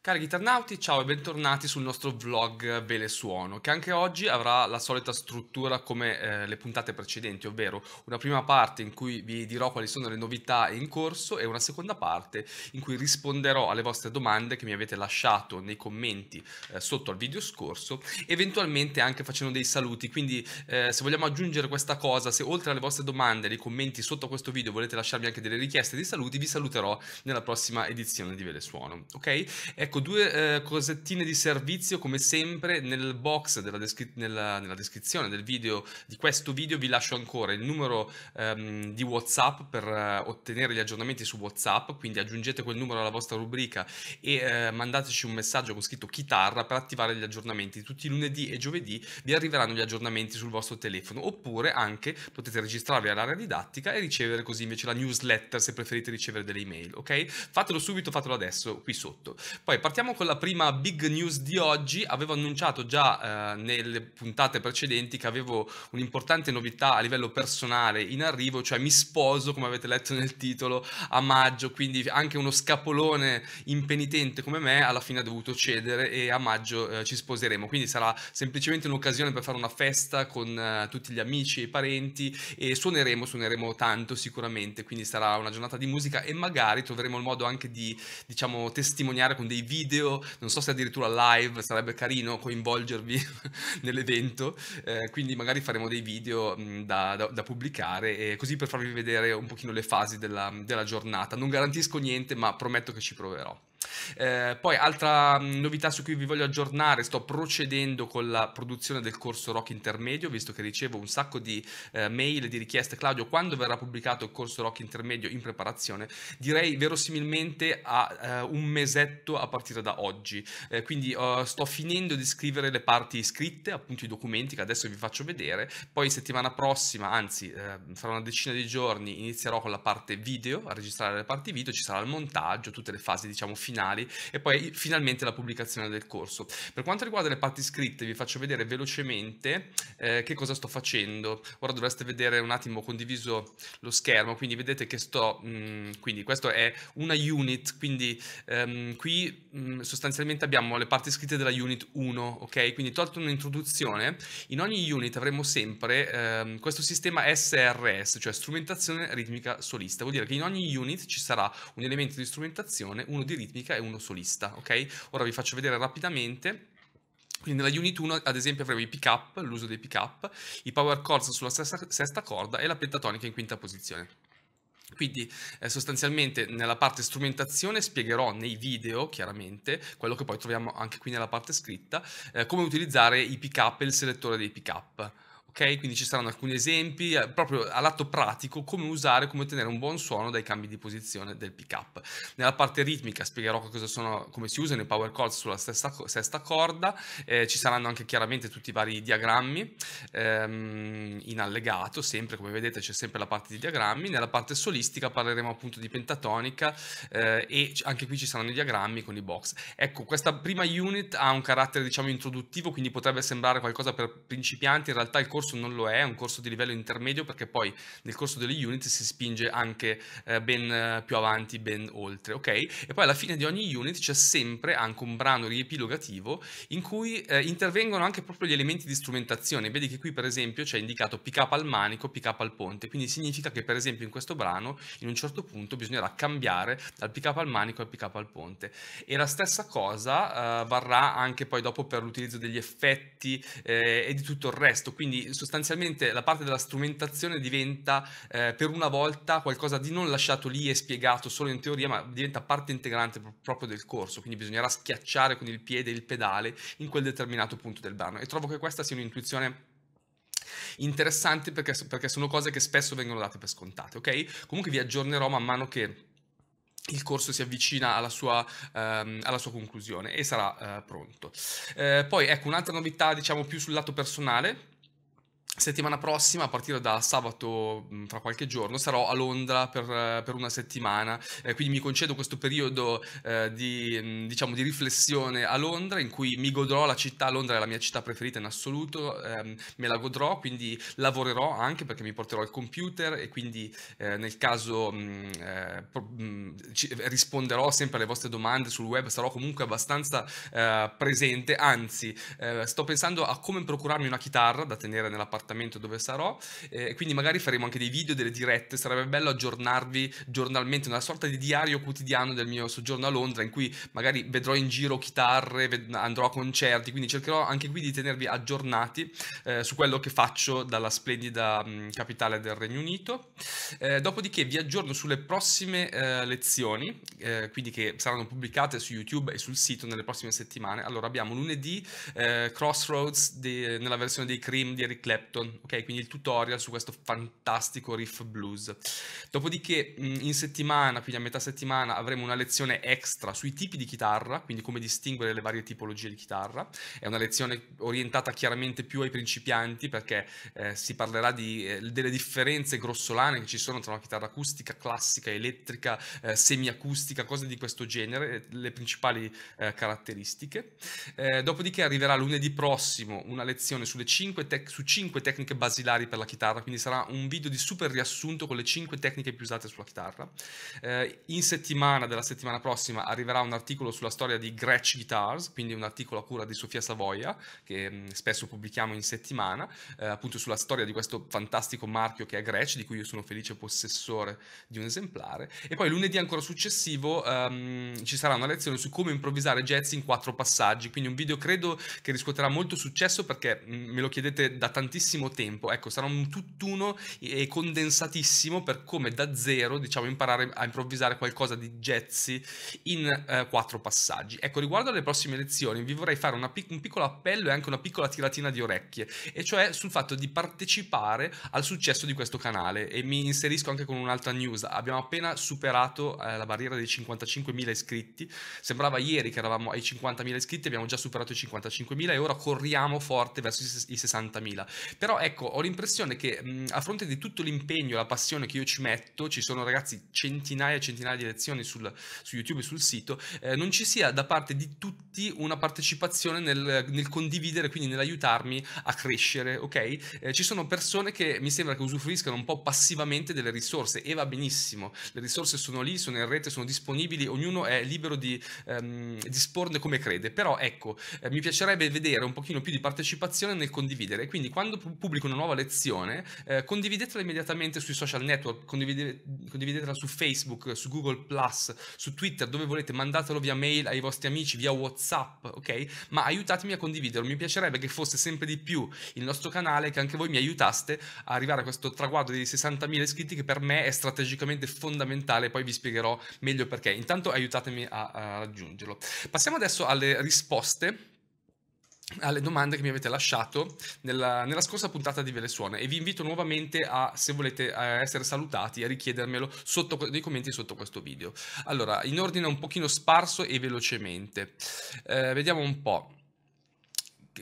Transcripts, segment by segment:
Cari chitarnauti, ciao e bentornati sul nostro vlog Bele Suono, che anche oggi avrà la solita struttura come eh, le puntate precedenti, ovvero una prima parte in cui vi dirò quali sono le novità in corso e una seconda parte in cui risponderò alle vostre domande che mi avete lasciato nei commenti eh, sotto al video scorso, eventualmente anche facendo dei saluti, quindi eh, se vogliamo aggiungere questa cosa, se oltre alle vostre domande nei commenti sotto a questo video volete lasciarmi anche delle richieste di saluti, vi saluterò nella prossima edizione di Bele Suono, ok? Ecco Ecco, due eh, cosettine di servizio, come sempre, nel box della, descri nella, nella, descrizione del video, di questo video, vi lascio ancora il numero ehm, di WhatsApp per eh, ottenere gli aggiornamenti su WhatsApp, quindi aggiungete quel numero alla vostra rubrica e eh, mandateci un messaggio con scritto chitarra per attivare gli aggiornamenti. Tutti i lunedì e giovedì vi arriveranno gli aggiornamenti sul vostro telefono, oppure anche potete registrarvi all'area didattica e ricevere così invece la newsletter se preferite ricevere delle email, ok? Fatelo subito, fatelo adesso, qui sotto. Poi partiamo con la prima big news di oggi. Avevo annunciato già eh, nelle puntate precedenti che avevo un'importante novità a livello personale in arrivo, cioè mi sposo, come avete letto nel titolo, a maggio, quindi anche uno scapolone impenitente come me alla fine ha dovuto cedere e a maggio eh, ci sposeremo. Quindi sarà semplicemente un'occasione per fare una festa con eh, tutti gli amici e i parenti e suoneremo, suoneremo tanto sicuramente, quindi sarà una giornata di musica e magari troveremo il modo anche di diciamo testimoniare con dei video, non so se addirittura live, sarebbe carino coinvolgervi nell'evento, eh, quindi magari faremo dei video mh, mm, da, da, da, pubblicare, così per farvi vedere un pochino le fasi della, della giornata. Non garantisco niente, ma prometto che ci proverò. Eh, poi altra mm, novità su cui vi voglio aggiornare, sto procedendo con la produzione del corso Rock Intermedio, visto che ricevo un sacco di eh, mail e di richieste, Claudio, quando verrà pubblicato il corso Rock Intermedio in preparazione? Direi verosimilmente a eh, un mesetto a partire da oggi, eh, quindi eh, sto finendo di scrivere le parti scritte, appunto i documenti che adesso vi faccio vedere, poi settimana prossima, anzi eh, fra una decina di giorni, inizierò con la parte video, a registrare le parti video, ci sarà il montaggio, tutte le fasi diciamo finali finali e poi finalmente la pubblicazione del corso. Per quanto riguarda le parti scritte vi faccio vedere velocemente eh, che cosa sto facendo. Ora dovreste vedere un attimo condiviso lo schermo, quindi vedete che sto, mh, mm, quindi questo è una unit, quindi um, qui mh, mm, sostanzialmente abbiamo le parti scritte della unit 1, ok? Quindi tolto un'introduzione, in ogni unit avremo sempre ehm, questo sistema SRS, cioè strumentazione ritmica solista, vuol dire che in ogni unit ci sarà un elemento di strumentazione, uno di ritmica ritmica e uno solista, ok? Ora vi faccio vedere rapidamente. Quindi nella unit 1 ad esempio avremo i pick up, l'uso dei pick up, i power chords sulla sesta, sesta corda e la pentatonica in quinta posizione. Quindi eh, sostanzialmente nella parte strumentazione spiegherò nei video, chiaramente, quello che poi troviamo anche qui nella parte scritta, eh, come utilizzare i pick up e il selettore dei pick up ok? Quindi ci saranno alcuni esempi eh, proprio a lato pratico come usare, come ottenere un buon suono dai cambi di posizione del pick up. Nella parte ritmica spiegherò cosa sono, come si usano i power chords sulla stessa, sesta corda, eh, ci saranno anche chiaramente tutti i vari diagrammi ehm, in allegato, sempre come vedete c'è sempre la parte di diagrammi, nella parte solistica parleremo appunto di pentatonica eh, e anche qui ci saranno i diagrammi con i box. Ecco, questa prima unit ha un carattere diciamo introduttivo, quindi potrebbe sembrare qualcosa per principianti, in realtà il corso corso non lo è, è un corso di livello intermedio perché poi nel corso delle unit si spinge anche eh, ben eh, più avanti, ben oltre, ok? E poi alla fine di ogni unit c'è sempre anche un brano riepilogativo in cui eh, intervengono anche proprio gli elementi di strumentazione. Vedi che qui per esempio c'è indicato pick up al manico, pick up al ponte, quindi significa che per esempio in questo brano in un certo punto bisognerà cambiare dal pick up al manico al pick up al ponte. E la stessa cosa eh, varrà anche poi dopo per l'utilizzo degli effetti eh, e di tutto il resto, quindi sostanzialmente la parte della strumentazione diventa eh, per una volta qualcosa di non lasciato lì e spiegato solo in teoria, ma diventa parte integrante proprio del corso, quindi bisognerà schiacciare con il piede il pedale in quel determinato punto del brano. E trovo che questa sia un'intuizione interessante perché, perché, sono cose che spesso vengono date per scontate, ok? Comunque vi aggiornerò man mano che il corso si avvicina alla sua, ehm, alla sua conclusione e sarà eh, pronto. Eh, poi ecco un'altra novità diciamo più sul lato personale settimana prossima, a partire da sabato, fra mm, qualche giorno, sarò a Londra per, eh, per una settimana, eh, quindi mi concedo questo periodo eh, di, mm, diciamo, di, riflessione a Londra in cui mi godrò la città, Londra è la mia città preferita in assoluto, ehm, me la godrò, quindi lavorerò anche perché mi porterò il computer e quindi eh, nel caso mh, mm, eh, pro, mh, ci, risponderò sempre alle vostre domande sul web, sarò comunque abbastanza eh, presente, anzi sto pensando a come procurarmi una chitarra da tenere nella parte dell'appartamento dove sarò, eh, quindi magari faremo anche dei video, delle dirette, sarebbe bello aggiornarvi giornalmente, una sorta di diario quotidiano del mio soggiorno a Londra in cui magari vedrò in giro chitarre, ved- andrò a concerti, quindi cercherò anche qui di tenervi aggiornati eh, su quello che faccio dalla splendida mh, mm, capitale del Regno Unito. Eh, dopodiché vi aggiorno sulle prossime eh, lezioni, eh, quindi che saranno pubblicate su YouTube e sul sito nelle prossime settimane. Allora abbiamo lunedì eh, Crossroads di, nella versione dei Cream di Eric Clapton Clapton, ok? Quindi il tutorial su questo fantastico riff blues. Dopodiché mm, in settimana, quindi a metà settimana, avremo una lezione extra sui tipi di chitarra, quindi come distinguere le varie tipologie di chitarra. È una lezione orientata chiaramente più ai principianti perché eh, si parlerà di, eh, delle differenze grossolane che ci sono tra una chitarra acustica, classica, elettrica, eh, semiacustica, cose di questo genere, eh, le principali eh, caratteristiche. Eh, dopodiché arriverà lunedì prossimo una lezione sulle 5 tec- su 5 5 tecniche basilari per la chitarra, quindi sarà un video di super riassunto con le 5 tecniche più usate sulla chitarra. Eh, in settimana della settimana prossima arriverà un articolo sulla storia di Gretsch Guitars, quindi un articolo a cura di Sofia Savoia, che mh, mm, spesso pubblichiamo in settimana, eh, appunto sulla storia di questo fantastico marchio che è Gretsch, di cui io sono felice possessore di un esemplare. E poi lunedì ancora successivo ehm, ci sarà una lezione su come improvvisare jazz in quattro passaggi, quindi un video credo che riscuoterà molto successo perché mh, mm, me lo chiedete da tantissimo tantissimo tempo. Ecco, sarà un tutt'uno e condensatissimo per come da zero, diciamo, imparare a improvvisare qualcosa di jazzy in eh, quattro passaggi. Ecco, riguardo alle prossime lezioni, vi vorrei fare pic- un piccolo appello e anche una piccola tiratina di orecchie, e cioè sul fatto di partecipare al successo di questo canale. E mi inserisco anche con un'altra news. Abbiamo appena superato eh, la barriera dei 55.000 iscritti. Sembrava ieri che eravamo ai 50.000 iscritti, abbiamo già superato i 55.000 e ora corriamo forte verso i 60.000. Però ecco, ho l'impressione che mh, a fronte di tutto l'impegno e la passione che io ci metto, ci sono ragazzi centinaia e centinaia di lezioni sul, su YouTube e sul sito, eh, non ci sia da parte di tutti una partecipazione nel, nel condividere, quindi nell'aiutarmi a crescere, ok? Eh, ci sono persone che mi sembra che usufruiscano un po' passivamente delle risorse e va benissimo, le risorse sono lì, sono in rete, sono disponibili, ognuno è libero di ehm, disporne come crede, però ecco, eh, mi piacerebbe vedere un pochino più di partecipazione nel condividere, quindi quando pubblico una nuova lezione, eh, condividetela immediatamente sui social network, condivide- condividetela su Facebook, su Google su Twitter, dove volete, mandatelo via mail ai vostri amici, via WhatsApp, ok? Ma aiutatemi a condividerlo, mi piacerebbe che fosse sempre di più il nostro canale, che anche voi mi aiutaste a arrivare a questo traguardo di 60.000 iscritti che per me è strategicamente fondamentale, poi vi spiegherò meglio perché. Intanto aiutatemi a, a raggiungerlo. Passiamo adesso alle risposte alle domande che mi avete lasciato nella, nella, scorsa puntata di Vele Suone e vi invito nuovamente a, se volete a essere salutati, a richiedermelo sotto, nei commenti sotto questo video. Allora, in ordine un pochino sparso e velocemente, eh, vediamo un po'.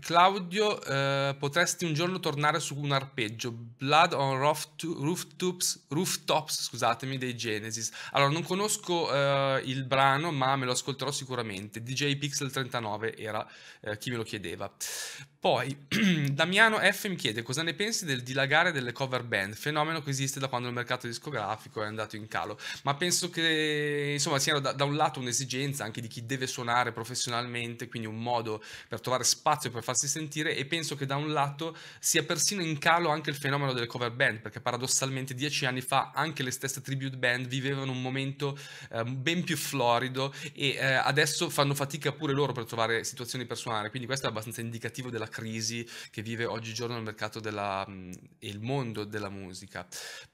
Claudio, eh, potresti un giorno tornare su un arpeggio, Blood on rooftops, rooftops, scusatemi, dei Genesis. Allora, non conosco eh, il brano, ma me lo ascolterò sicuramente. DJ Pixel 39 era eh, chi me lo chiedeva. Poi, Damiano F mi chiede cosa ne pensi del dilagare delle cover band, fenomeno che esiste da quando il mercato discografico è andato in calo. Ma penso che, insomma, sia da, da un lato un'esigenza anche di chi deve suonare professionalmente, quindi un modo per trovare spazio per per farsi sentire e penso che da un lato sia persino in calo anche il fenomeno delle cover band, perché paradossalmente dieci anni fa anche le stesse tribute band vivevano un momento eh, ben più florido e eh, adesso fanno fatica pure loro per trovare situazioni personali quindi questo è abbastanza indicativo della crisi che vive oggigiorno il mercato della, mh, e il mondo della musica.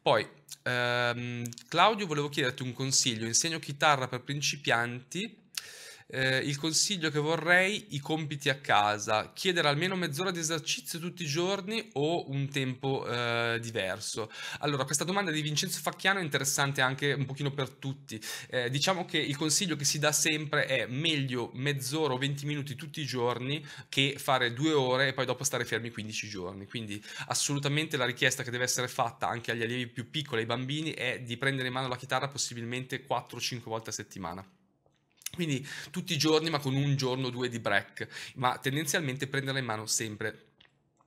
Poi, ehm, Claudio, volevo chiederti un consiglio, insegno chitarra per principianti eh, il consiglio che vorrei, i compiti a casa, chiedere almeno mezz'ora di esercizio tutti i giorni o un tempo eh, diverso. Allora, questa domanda di Vincenzo Facchiano è interessante anche un pochino per tutti. Eh, diciamo che il consiglio che si dà sempre è meglio mezz'ora o 20 minuti tutti i giorni che fare due ore e poi dopo stare fermi 15 giorni. Quindi assolutamente la richiesta che deve essere fatta anche agli allievi più piccoli, ai bambini, è di prendere in mano la chitarra possibilmente 4-5 volte a settimana. Quindi tutti i giorni, ma con un giorno o due di break, ma tendenzialmente prenderla in mano sempre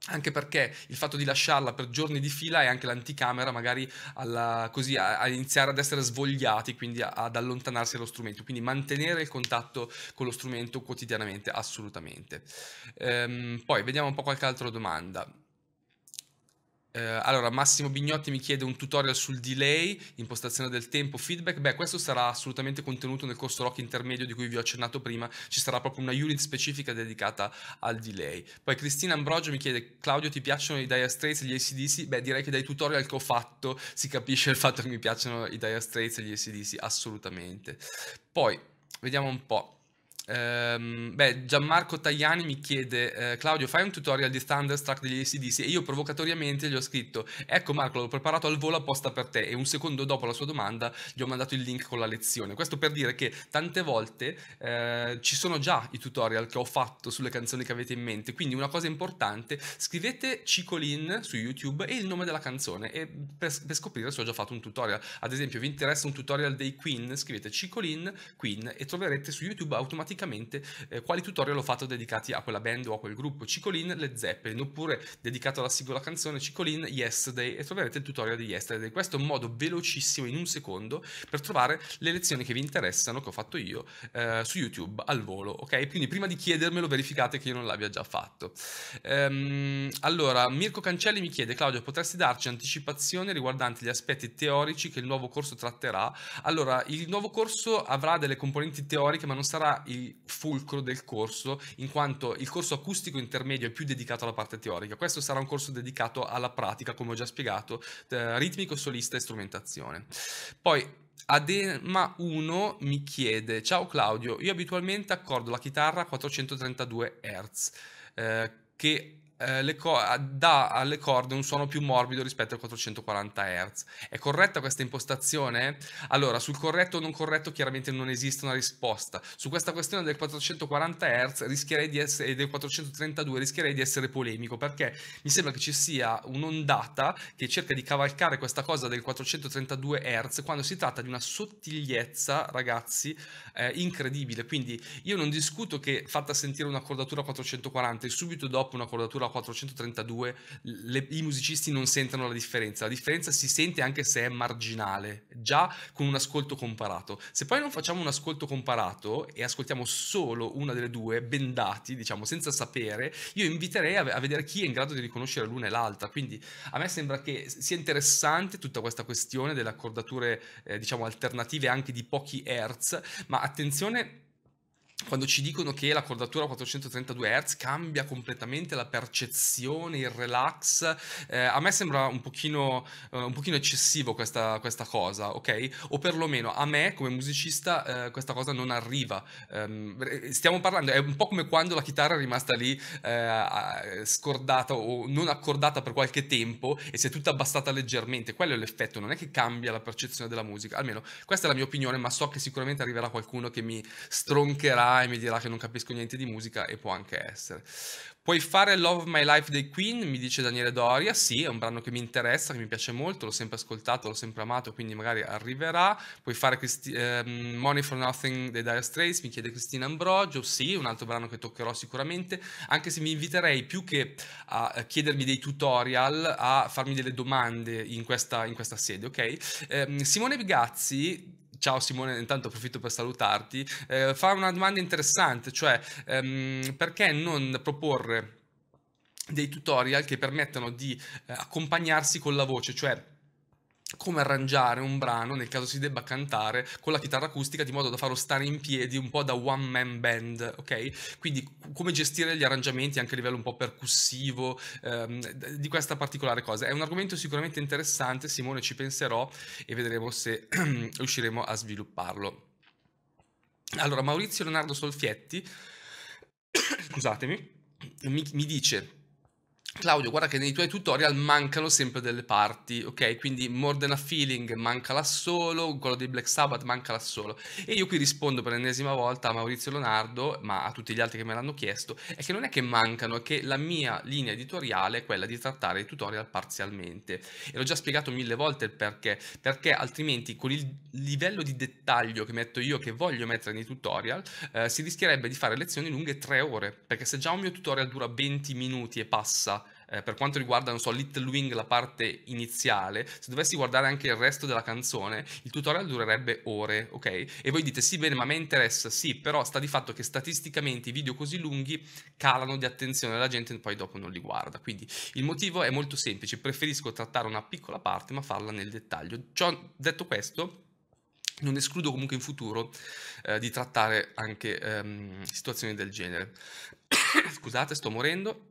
anche perché il fatto di lasciarla per giorni di fila è anche l'anticamera magari alla, così, a, a, iniziare ad essere svogliati, quindi a, ad allontanarsi dallo strumento, quindi mantenere il contatto con lo strumento quotidianamente, assolutamente. Ehm, poi vediamo un po' qualche altra domanda. Eh, allora, Massimo Bignotti mi chiede un tutorial sul delay, impostazione del tempo, feedback. Beh, questo sarà assolutamente contenuto nel corso rock intermedio di cui vi ho accennato prima. Ci sarà proprio una unit specifica dedicata al delay. Poi Cristina Ambrogio mi chiede: Claudio, ti piacciono i Dire Straits e gli ACDC? Beh, direi che dai tutorial che ho fatto si capisce il fatto che mi piacciono i Dire Straits e gli ACDC, assolutamente. Poi, vediamo un po'. Um, beh, Gianmarco Tagliani mi chiede, uh, Claudio, fai un tutorial di Thunderstruck degli ACDC? E io provocatoriamente gli ho scritto, ecco Marco, l'ho preparato al volo apposta per te. E un secondo dopo la sua domanda gli ho mandato il link con la lezione. Questo per dire che tante volte uh, ci sono già i tutorial che ho fatto sulle canzoni che avete in mente. Quindi una cosa importante, scrivete Cicolin su YouTube e il nome della canzone. E per, per scoprire se ho già fatto un tutorial. Ad esempio, vi interessa un tutorial dei Queen, scrivete Cicolin, Queen e troverete su YouTube automaticamente praticamente eh, quali tutorial ho fatto dedicati a quella band o a quel gruppo, Cicolin, Le Zeppelin, oppure dedicato alla singola canzone Cicolin, Yesterday, e troverete il tutorial di Yesterday. Questo è un modo velocissimo, in un secondo, per trovare le lezioni che vi interessano, che ho fatto io, eh, su YouTube, al volo, ok? Quindi prima di chiedermelo verificate che io non l'abbia già fatto. Ehm, allora, Mirko Cancelli mi chiede, Claudio, potresti darci anticipazione riguardanti gli aspetti teorici che il nuovo corso tratterà? Allora, il nuovo corso avrà delle componenti teoriche, ma non sarà il fulcro del corso, in quanto il corso acustico intermedio è più dedicato alla parte teorica. Questo sarà un corso dedicato alla pratica, come ho già spiegato, eh, ritmico, solista e strumentazione. Poi Adema1 mi chiede, ciao Claudio, io abitualmente accordo la chitarra a 432 Hz, eh, che eh, co- dà alle corde un suono più morbido rispetto ai 440 Hz. È corretta questa impostazione? Allora, sul corretto o non corretto chiaramente non esiste una risposta. Su questa questione del 440 Hz essere, e del 432 rischierei di essere polemico perché mi sembra che ci sia un'ondata che cerca di cavalcare questa cosa del 432 Hz quando si tratta di una sottigliezza, ragazzi, eh, incredibile. Quindi io non discuto che fatta sentire una cordatura 440 e subito dopo una cordatura 432 le, i musicisti non sentono la differenza, la differenza si sente anche se è marginale, già con un ascolto comparato. Se poi non facciamo un ascolto comparato e ascoltiamo solo una delle due, bendati, diciamo, senza sapere, io inviterei a, a vedere chi è in grado di riconoscere l'una e l'altra. Quindi a me sembra che sia interessante tutta questa questione delle accordature, eh, diciamo, alternative anche di pochi hertz, ma attenzione quando ci dicono che la cordatura a 432 Hz cambia completamente la percezione, il relax, eh, a me sembra un pochino, eh, un pochino eccessivo questa, questa, cosa, ok? O perlomeno a me come musicista eh, questa cosa non arriva. Ehm, stiamo parlando, è un po' come quando la chitarra è rimasta lì eh, scordata o non accordata per qualche tempo e si è tutta abbassata leggermente, quello è l'effetto, non è che cambia la percezione della musica, almeno questa è la mia opinione, ma so che sicuramente arriverà qualcuno che mi stroncherà e mi dirà che non capisco niente di musica e può anche essere. Puoi fare Love My Life dei Queen, mi dice Daniele Doria, sì, è un brano che mi interessa, che mi piace molto, l'ho sempre ascoltato, l'ho sempre amato, quindi magari arriverà. Puoi fare Christi- eh, Money for Nothing dei Dire Straits, mi chiede Cristina Ambrogio, sì, un altro brano che toccherò sicuramente, anche se mi inviterei più che a chiedermi dei tutorial, a farmi delle domande in questa, in questa sede, ok? Eh, Simone Bigazzi ciao Simone, intanto approfitto per salutarti, eh, fa una domanda interessante, cioè ehm, perché non proporre dei tutorial che permettano di eh, accompagnarsi con la voce, cioè come arrangiare un brano, nel caso si debba cantare, con la chitarra acustica di modo da farlo stare in piedi un po' da one man band, ok? Quindi come gestire gli arrangiamenti anche a livello un po' percussivo ehm, di questa particolare cosa. È un argomento sicuramente interessante, Simone ci penserò e vedremo se riusciremo a svilupparlo. Allora, Maurizio Leonardo Solfietti, scusatemi, mi, mi dice Claudio, guarda che nei tuoi tutorial mancano sempre delle parti, ok? Quindi More Than a Feeling manca la solo, quello dei Black Sabbath manca la solo. E io qui rispondo per l'ennesima volta a Maurizio Leonardo, ma a tutti gli altri che me l'hanno chiesto, è che non è che mancano, è che la mia linea editoriale è quella di trattare i tutorial parzialmente. E l'ho già spiegato mille volte il perché, perché altrimenti con il livello di dettaglio che metto io, che voglio mettere nei tutorial, eh, si rischierebbe di fare lezioni lunghe tre ore, perché se già un mio tutorial dura 20 minuti e passa, eh, per quanto riguarda, non so, Little Wing, la parte iniziale, se dovessi guardare anche il resto della canzone, il tutorial durerebbe ore, ok? E voi dite, sì, bene, ma a me interessa, sì, però sta di fatto che statisticamente i video così lunghi calano di attenzione la gente poi dopo non li guarda. Quindi il motivo è molto semplice, preferisco trattare una piccola parte ma farla nel dettaglio. Ciò, detto questo, non escludo comunque in futuro eh, di trattare anche ehm, situazioni del genere. Scusate, sto morendo.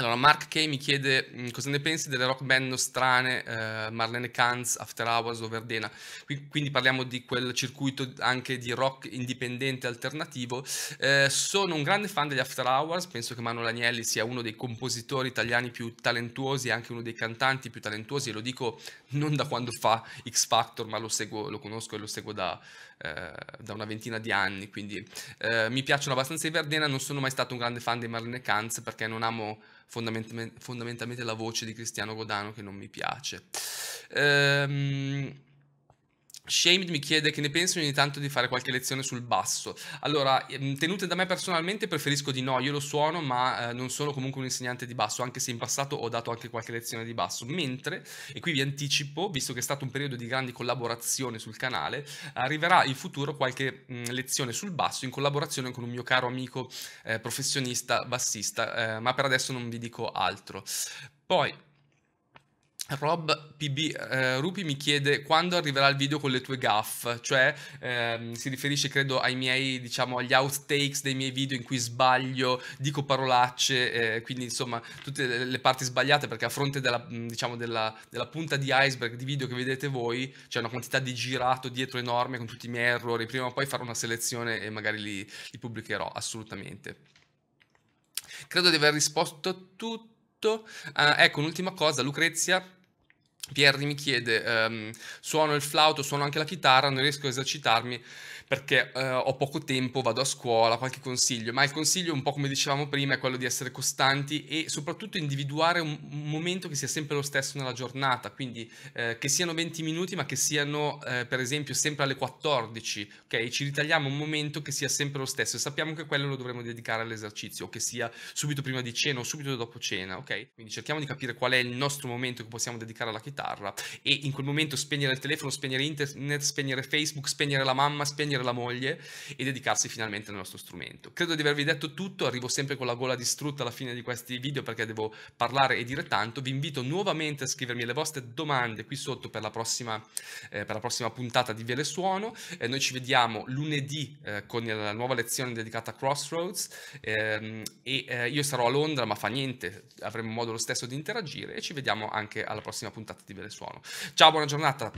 Allora, Mark K mi chiede mm, cosa ne pensi delle rock band strane, eh, Marlene Kanz, After Hours o Verdena. Qui, quindi parliamo di quel circuito anche di rock indipendente alternativo. Eh, sono un grande fan degli After Hours, penso che Manuel Agnelli sia uno dei compositori italiani più talentuosi, anche uno dei cantanti più talentuosi, e lo dico non da quando fa X Factor, ma lo, seguo, lo conosco e lo seguo da, eh, da una ventina di anni. Quindi eh, mi piacciono abbastanza i Verdena, non sono mai stato un grande fan dei Marlene Kanz perché non amo fondament- fondamentalmente la voce di Cristiano Godano che non mi piace. Ehm, Shamed mi chiede che ne pensi ogni tanto di fare qualche lezione sul basso. Allora, ehm, tenute da me personalmente preferisco di no, io lo suono, ma eh, non sono comunque un insegnante di basso, anche se in passato ho dato anche qualche lezione di basso. Mentre, e qui vi anticipo, visto che è stato un periodo di grandi collaborazioni sul canale, arriverà in futuro qualche mh, mm, lezione sul basso in collaborazione con un mio caro amico eh, professionista bassista, eh, ma per adesso non vi dico altro. Poi Rob PB eh, Rupi mi chiede quando arriverà il video con le tue gaff, cioè ehm, si riferisce credo ai miei, diciamo, agli outtakes dei miei video in cui sbaglio, dico parolacce, eh, quindi insomma tutte le, le parti sbagliate perché a fronte della, mm, diciamo, della, della, punta di iceberg di video che vedete voi c'è una quantità di girato dietro enorme con tutti i miei errori, prima o poi farò una selezione e magari li, li pubblicherò assolutamente. Credo di aver risposto a tutto. Uh, ecco, un'ultima cosa, Lucrezia Pierri mi chiede, ehm, suono il flauto, suono anche la chitarra, non riesco a esercitarmi perché eh, ho poco tempo, vado a scuola, qualche consiglio, ma il consiglio, un po' come dicevamo prima, è quello di essere costanti e soprattutto individuare un, momento che sia sempre lo stesso nella giornata, quindi eh, che siano 20 minuti, ma che siano eh, per esempio sempre alle 14, ok? Ci ritagliamo un momento che sia sempre lo stesso e sappiamo che quello lo dovremo dedicare all'esercizio, che sia subito prima di cena o subito dopo cena, ok? Quindi cerchiamo di capire qual è il nostro momento che possiamo dedicare alla chitarra chitarra e in quel momento spegnere il telefono, spegnere internet, spegnere Facebook, spegnere la mamma, spegnere la moglie e dedicarsi finalmente al nostro strumento. Credo di avervi detto tutto, arrivo sempre con la gola distrutta alla fine di questi video perché devo parlare e dire tanto, vi invito nuovamente a scrivermi le vostre domande qui sotto per la prossima, eh, per la prossima puntata di Vele Suono, eh, noi ci vediamo lunedì eh, con la nuova lezione dedicata a Crossroads ehm, e eh, io sarò a Londra ma fa niente, avremo modo lo stesso di interagire e ci vediamo anche alla prossima puntata scrivere suono. Ciao, buona giornata.